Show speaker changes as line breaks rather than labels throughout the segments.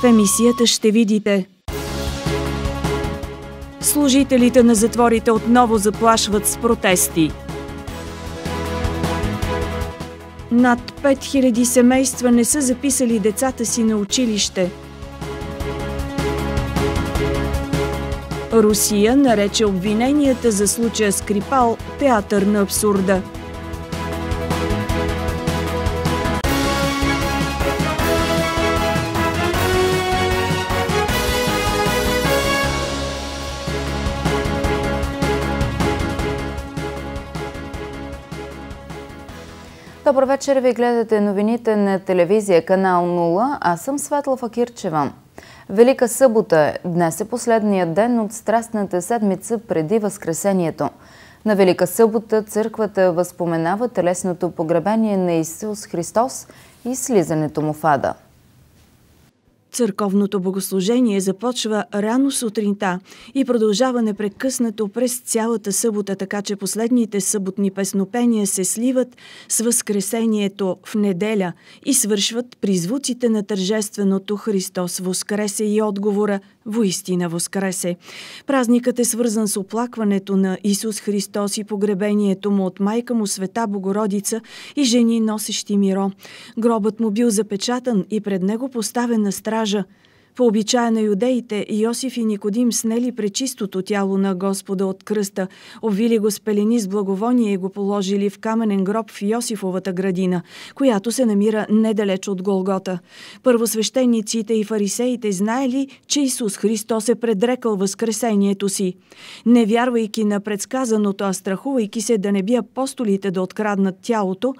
В емисията ще видите Служителите на затворите отново заплашват с протести. Над 5000 семейства не са записали децата си на училище. Русия нарече обвиненията за случая Скрипал театър на абсурда.
Добър вечер, ви гледате новините на телевизия Канал 0, аз съм Светла Факирчева. Велика събота днес е последният ден от Страстната седмица преди Възкресението. На Велика събота църквата възпоменава телесното погребение на Исус Христос и слизането му в Ада.
Църковното богослужение започва рано сутринта и продължава непрекъснато през цялата събота, така че последните съботни песнопения се сливат с Възкресението в неделя и свършват при звуците на тържественото Христос Воскресе и отговора Воистина Воскресе. Празникът е свързан с оплакването на Исус Христос и погребението му от майка му света Богородица и жени носещи миро. Гробът му бил запечатан и пред него поставен на страна стража. По обичая на юдеите, Йосиф и Никодим снели пречистото тяло на Господа от кръста, обвили го с пелени с благовоние и го положили в каменен гроб в Йосифовата градина, която се намира недалеч от Голгота. Първосвещениците и фарисеите знаели, че Исус Христос е предрекал възкресението си. Не вярвайки на предсказаното, а страхувайки се да не би апостолите да откраднат тялото,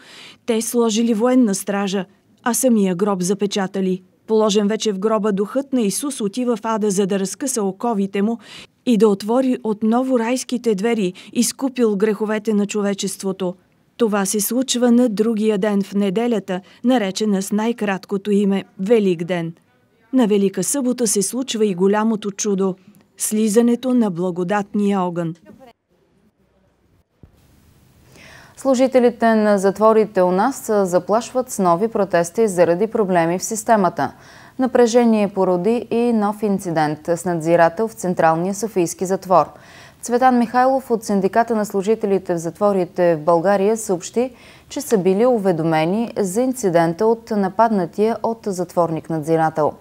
те сложили военна стража, а самия гроб запечатали – Положен вече в гроба духът на Исус отива в ада, за да разкъса оковите му и да отвори отново райските двери, изкупил греховете на човечеството. Това се случва на другия ден в неделята, наречена с най-краткото име Велик ден. На Велика събота се случва и голямото чудо – слизането на благодатния огън.
Служителите на затворите у нас заплашват с нови протести заради проблеми в системата. Напрежение породи и нов инцидент с надзирател в Централния Софийски затвор. Цветан Михайлов от Синдиката на служителите в затворите в България съобщи, че са били уведомени за инцидента от нападнатия от затворник-надзирател.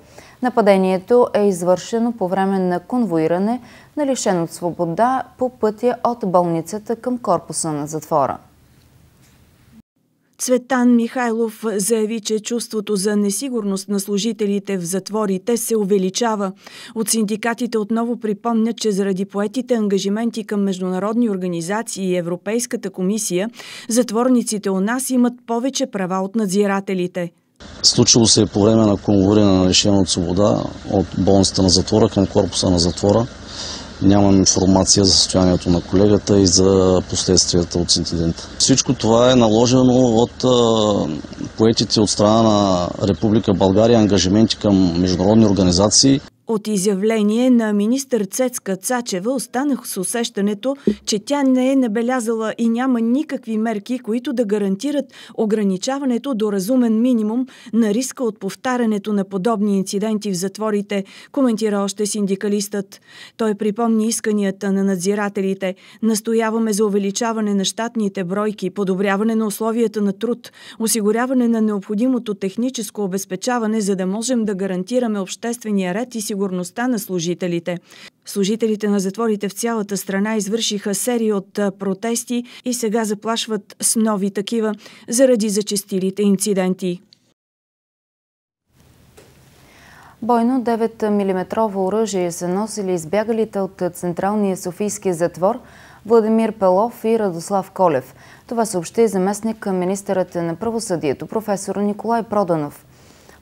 Нападението е извършено по време на конвоиране на лишен от свобода по пътя от болницата към корпуса на затвора.
Цветан Михайлов заяви, че чувството за несигурност на служителите в затворите се увеличава. От синдикатите отново припомнят, че заради поетите ангажименти към международни организации и Европейската комисия, затворниците у нас имат повече права от надзирателите.
Случило се е по време на конвоиране на решение от свобода от болницата на затвора към корпуса на затвора. Нямам информация за състоянието на колегата и за последствията от инцидента.
Всичко това е наложено от
поетите от страна на Република България ангажименти към международни
организации. От изявление на министър Цецка Цачева останах с усещането, че тя не е набелязала и няма никакви мерки, които да гарантират ограничаването до разумен минимум на риска от повтарянето на подобни инциденти в затворите, коментира още синдикалистът. Той припомни исканията на надзирателите. Настояваме за увеличаване на щатните бройки, подобряване на условията на труд, осигуряване на необходимото техническо обезпечаване, за да можем да гарантираме обществения ред и сигурността сигурността на служителите. Служителите на затворите в цялата страна извършиха серия от протести и сега заплашват с нови такива заради зачестилите инциденти.
Бойно 9 мм оръжие са носили избягалите от Централния Софийски затвор Владимир Пелов и Радослав Колев. Това съобщи заместник министърът на правосъдието професор Николай Проданов.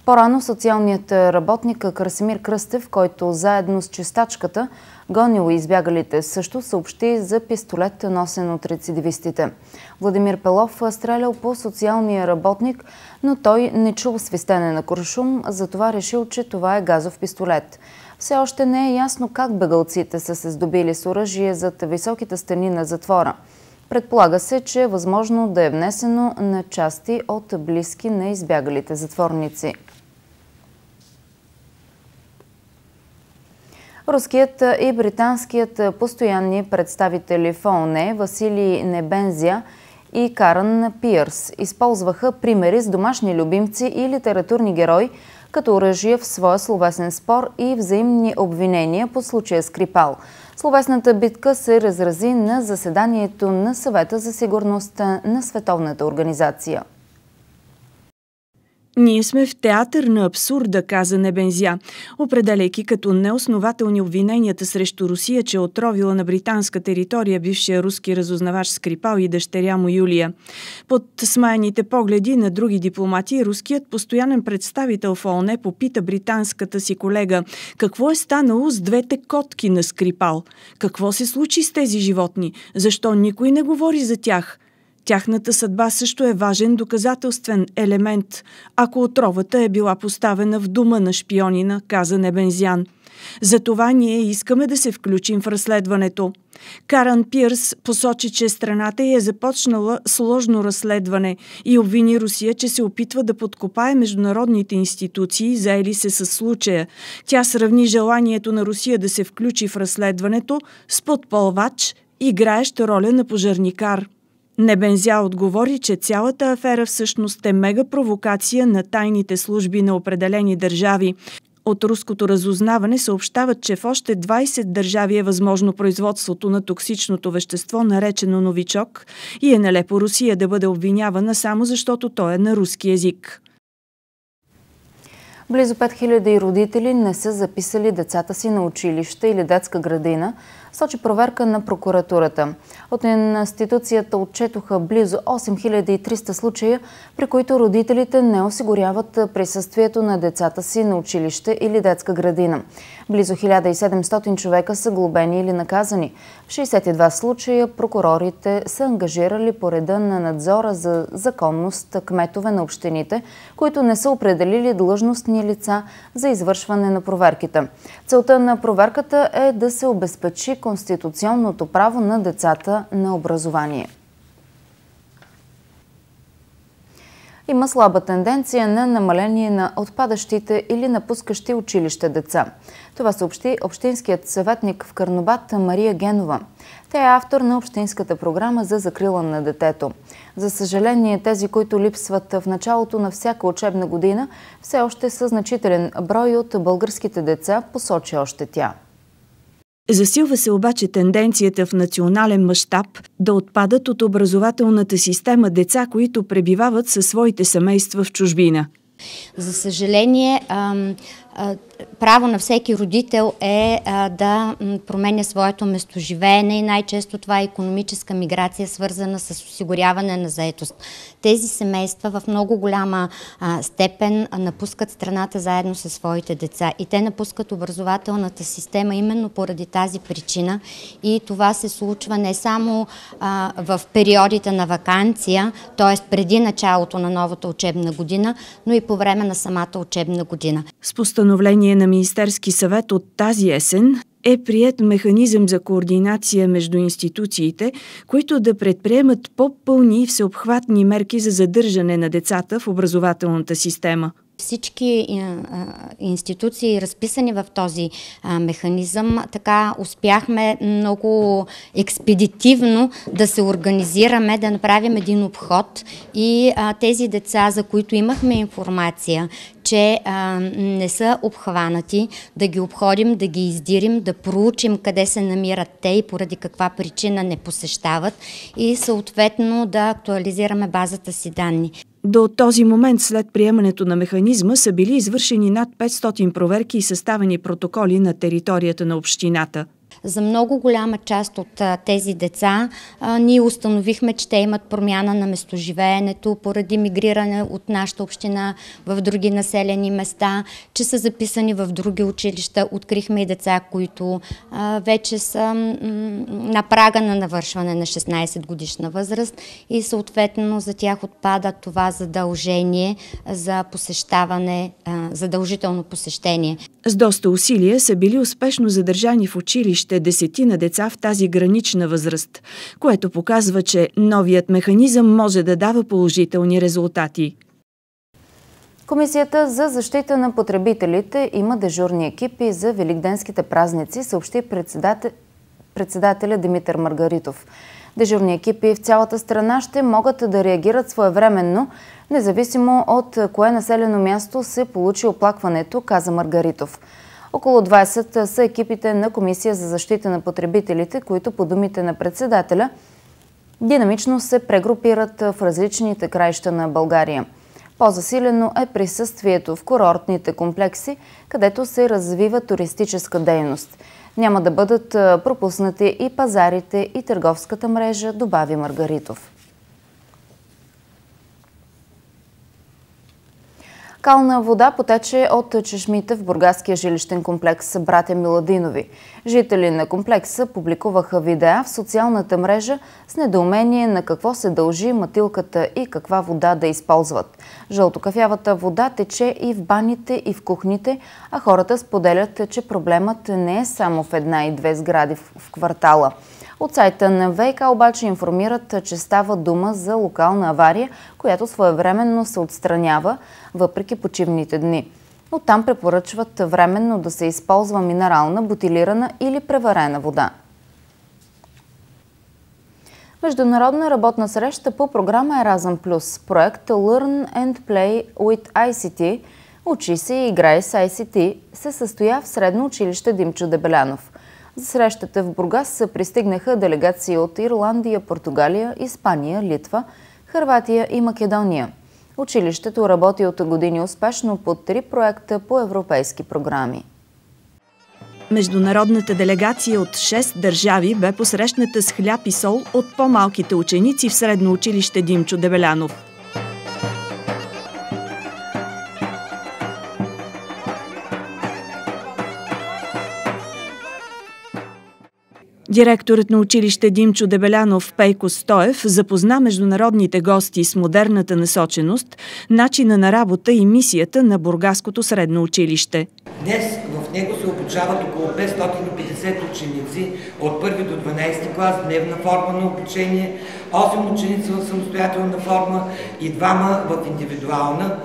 По-рано социалният работник Красимир Кръстев, който заедно с чистачката гонил избягалите също, съобщи за пистолет, носен от рецидивистите. Владимир Пелов е стрелял по социалния работник, но той не чул свистене на куршум, затова решил, че това е газов пистолет. Все още не е ясно как бегалците са се здобили с оръжие зад високите стени на затвора. Предполага се, че е възможно да е внесено на части от близки на избягалите затворници. Руският и британският постоянни представители ФОНЕ Василий Небензия и Каран Пиърс използваха примери с домашни любимци и литературни герои като оръжие в своя словесен спор и взаимни обвинения по случая Скрипал – Словесната битка се разрази на заседанието на съвета за сигурността на Световната организация.
Ние сме в театър на абсурда, каза Небензя, определяйки като неоснователни обвиненията срещу Русия, че е отровила на британска територия бившия руски разузнавач Скрипал и дъщеря му Юлия. Под смаяните погледи на други дипломати, руският постоянен представител в ООН попита британската си колега какво е станало с двете котки на Скрипал. Какво се случи с тези животни? Защо никой не говори за тях? Тяхната съдба също е важен доказателствен елемент, ако отровата е била поставена в дума на шпионина, каза Небензян. Затова ние искаме да се включим в разследването. Каран Пирс посочи, че страната й е започнала сложно разследване и обвини Русия, че се опитва да подкопае международните институции, заели се с случая. Тя сравни желанието на Русия да се включи в разследването с подпълвач, играещ роля на пожарникар. Небензя отговори, че цялата афера всъщност е мега провокация на тайните служби на определени държави. От руското разузнаване съобщават, че в още 20 държави е възможно производството на токсичното вещество, наречено новичок, и е нелепо Русия да бъде обвинявана само защото той е на руски язик.
Близо 5000 родители не са записали децата си на училище или детска градина – сочи проверка на прокуратурата. От институцията отчетоха близо 8300 случая, при които родителите не осигуряват присъствието на децата си на училище или детска градина. Близо 1700 човека са глобени или наказани. В 62 случая прокурорите са ангажирали по реда на надзора за законност кметове на общините, които не са определили длъжностни лица за извършване на проверките. Целта на проверката е да се обезпечи конституционното право на децата на образование. Има слаба тенденция на намаление на отпадащите или напускащи училище деца. Това съобщи Общинският съветник в Карнобат Мария Генова. Тя е автор на Общинската програма за закрила на детето. За съжаление, тези, които липсват в началото на всяка учебна година, все още са значителен брой от българските
деца, посочи още тя. Засилва се обаче тенденцията в национален мащаб да отпадат от образователната система деца, които пребивават със своите семейства в чужбина.
За съжаление, право на всеки родител е да променя своето местоживеене и най-често това е економическа миграция, свързана с осигуряване на заетост. Тези семейства в много голяма степен напускат страната заедно със своите деца и те напускат образователната система именно поради тази причина и това се случва не само в периодите на вакансия, т.е. преди началото на новата учебна година, но и по време на самата учебна година. С постановление на
Министерски съвет от тази есен е прият механизъм за координация между институциите, които да предприемат по-пълни и всеобхватни мерки за задържане на децата в образователната система –
всички е, е, институции, разписани в този е, механизъм, така успяхме много експедитивно да се организираме, да направим един обход и тези деца, за които имахме информация, че не са обхванати, да ги обходим, да ги издирим, да проучим къде се намират те и поради каква причина не посещават и съответно да актуализираме базата си данни. До този момент след приемането на механизма са били извършени над 500 проверки и
съставени протоколи на територията на общината.
За много голяма част от тези деца ние установихме, че те имат промяна на местоживеенето поради мигриране от нашата община в други населени места, че са записани в други училища. Открихме и деца, които вече са на прага на навършване на 16 годишна възраст и съответно за тях отпада това задължение за посещаване, задължително посещение.
С доста усилия са били успешно задържани в училище десетина деца в тази гранична възраст, което показва, че новият механизъм може да дава положителни резултати.
Комисията за защита на потребителите има дежурни екипи за великденските празници, съобщи председател... председателя Димитър Маргаритов. Дежурни екипи в цялата страна ще могат да реагират своевременно, независимо от кое населено място се получи оплакването, каза Маргаритов. Около 20 са екипите на Комисия за защита на потребителите, които по думите на председателя динамично се прегрупират в различните краища на България. По-засилено е присъствието в курортните комплекси, където се развива туристическа дейност – няма да бъдат пропуснати и пазарите и търговската мрежа, добави Маргаритов. Кална вода потече от чешмите в бургаския жилищен комплекс Братя Миладинови. Жители на комплекса публикуваха видеа в социалната мрежа с недоумение на какво се дължи матилката и каква вода да използват. Жълтокафявата вода тече и в баните, и в кухните, а хората споделят, че проблемът не е само в една и две сгради в квартала – от сайта на ВИК обаче информират, че става дума за локална авария, която своевременно се отстранява въпреки почивните дни. Оттам препоръчват временно да се използва минерална, бутилирана или преварена вода. Международна работна среща по програма Erasm. проект Learn and Play with ICT – Учи се и играй с ICT се състоя в Средно училище Димчо Дебелянов. За срещата в Бургас пристигнаха делегации от Ирландия, Португалия, Испания, Литва, Харватия и Македония. Училището работи от години успешно по три проекта по европейски програми.
Международната делегация от 6 държави бе посрещната с хляб и сол от по-малките ученици в средно училище Димчо Дебелянов. Директорът на училище Димчо Дебелянов Пейко Стоев запозна международните гости с модерната насоченост, начина на работа и мисията на Бургаското средно училище.
Днес в него се обучават около 550 ученици от 1 до 12 клас, дневна форма на обучение, 8 ученици в самостоятелна форма и двама в индивидуална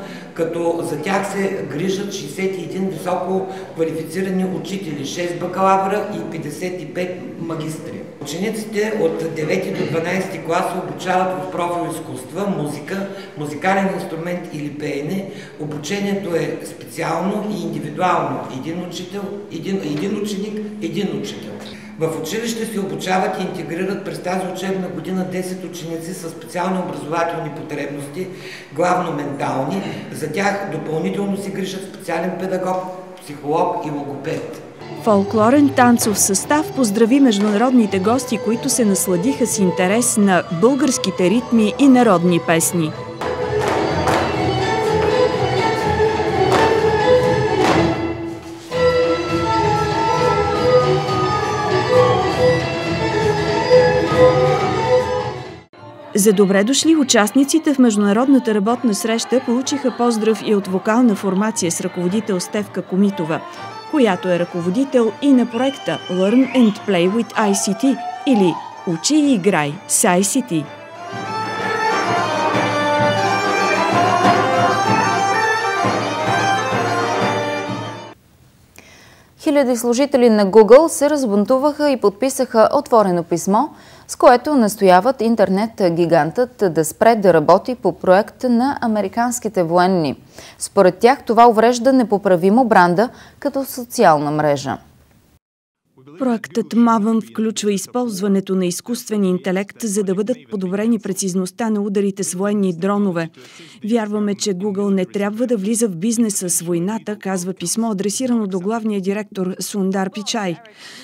като за тях се грижат 61 високо квалифицирани учители, 6 бакалавра и 55 магистри. Учениците от 9 до 12 клас обучават в профил изкуства, музика, музикален инструмент или пеене. Обучението е специално и индивидуално. Един, учител, един, един ученик, един учител. В училище се обучават и интегрират през тази учебна година 10 ученици с специални образователни потребности, главно ментални. За тях допълнително се грижат специален педагог, психолог и логопед.
Фолклорен танцов състав поздрави международните гости, които се насладиха с интерес на българските ритми и народни песни. За добре дошли участниците в международната работна среща получиха поздрав и от вокална формация с ръководител Стевка Комитова, която е ръководител и на проекта Learn and Play with ICT или Учи и играй с ICT.
Хиляди служители на Google се разбунтуваха и подписаха отворено писмо – с което настояват интернет-гигантът да спре да работи по проект на американските военни. Според тях това уврежда непоправимо бранда като социална мрежа.
Проектът Мавъм включва използването на изкуствен интелект, за да бъдат подобрени прецизността на ударите с военни дронове. Вярваме, че Google не трябва да влиза в бизнеса с войната, казва писмо, адресирано до главния директор Сундар Пичай.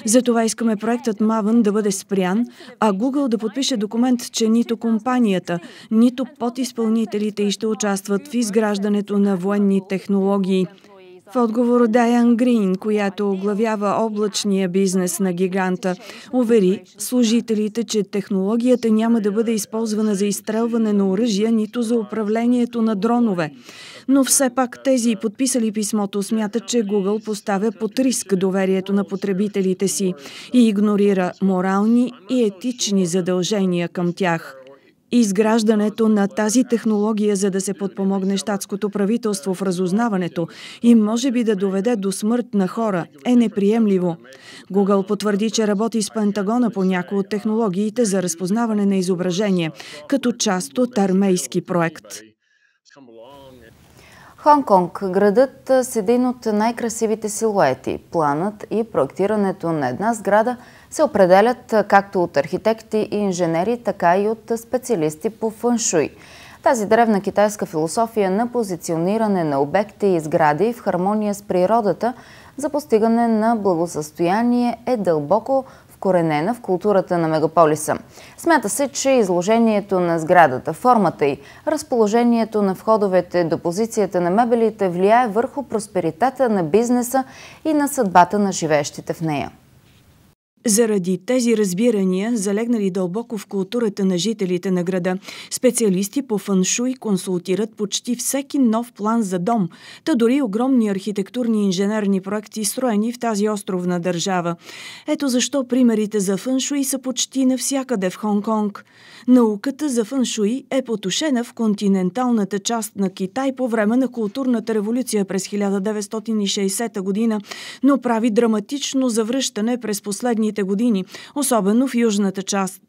Затова искаме проектът Мавън да бъде спрян, а Google да подпише документ, че нито компанията, нито подизпълнителите и ще участват в изграждането на военни технологии. В отговор Дайан Грин, която оглавява облачния бизнес на гиганта, увери служителите, че технологията няма да бъде използвана за изстрелване на оръжия, нито за управлението на дронове. Но все пак тези, подписали писмото, смятат, че Google поставя под риск доверието на потребителите си и игнорира морални и етични задължения към тях – изграждането на тази технология, за да се подпомогне щатското правителство в разузнаването и може би да доведе до смърт на хора, е неприемливо. Google потвърди, че работи с Пентагона по някои от технологиите за разпознаване на изображение, като част от армейски проект.
Хонконг, градът с един от най-красивите силуети. Планът и проектирането на една сграда се определят както от архитекти и инженери, така и от специалисти по фъншуй. Тази древна китайска философия на позициониране на обекти и сгради в хармония с природата за постигане на благосъстояние е дълбоко вкоренена в културата на мегаполиса. Смята се, че изложението на сградата, формата и разположението на входовете до позицията на мебелите влияе върху просперитета на бизнеса и на съдбата на живеещите в нея.
Заради тези разбирания, залегнали дълбоко в културата на жителите на града, специалисти по фаншуй консултират почти всеки нов план за дом, та дори огромни архитектурни инженерни проекти, строени в тази островна държава. Ето защо примерите за фаншуй са почти навсякъде в Хонг-Конг. Науката за фаншуй е потушена в континенталната част на Китай по време на културната революция през 1960 година, но прави драматично завръщане през последните следващите години, особено в южната част.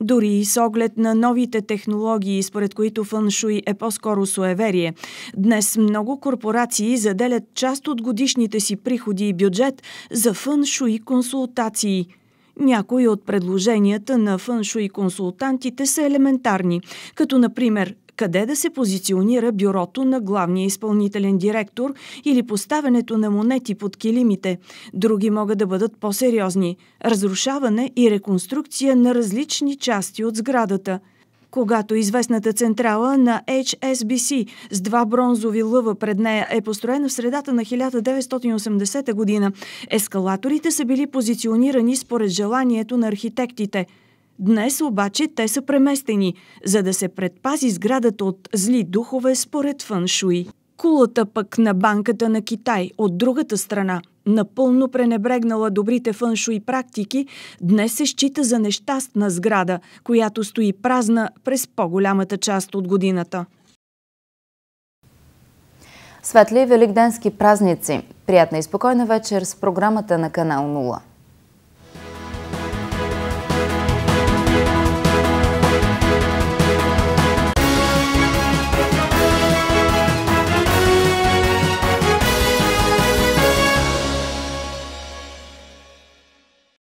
Дори и с оглед на новите технологии, според които фъншуй е по-скоро суеверие, днес много корпорации заделят част от годишните си приходи и бюджет за фъншуй консултации – някои от предложенията на фъншуй консултантите са елементарни, като например къде да се позиционира бюрото на главния изпълнителен директор или поставянето на монети под килимите. Други могат да бъдат по-сериозни – разрушаване и реконструкция на различни части от сградата – когато известната централа на HSBC с два бронзови лъва пред нея е построена в средата на 1980 година. Ескалаторите са били позиционирани според желанието на архитектите – Днес обаче те са преместени, за да се предпази сградата от зли духове според фъншуй. Кулата пък на банката на Китай от другата страна, напълно пренебрегнала добрите фъншуй практики, днес се счита за нещастна сграда, която стои празна през по-голямата част от годината.
Светли и великденски празници! Приятна и спокойна вечер с програмата на Канал 0.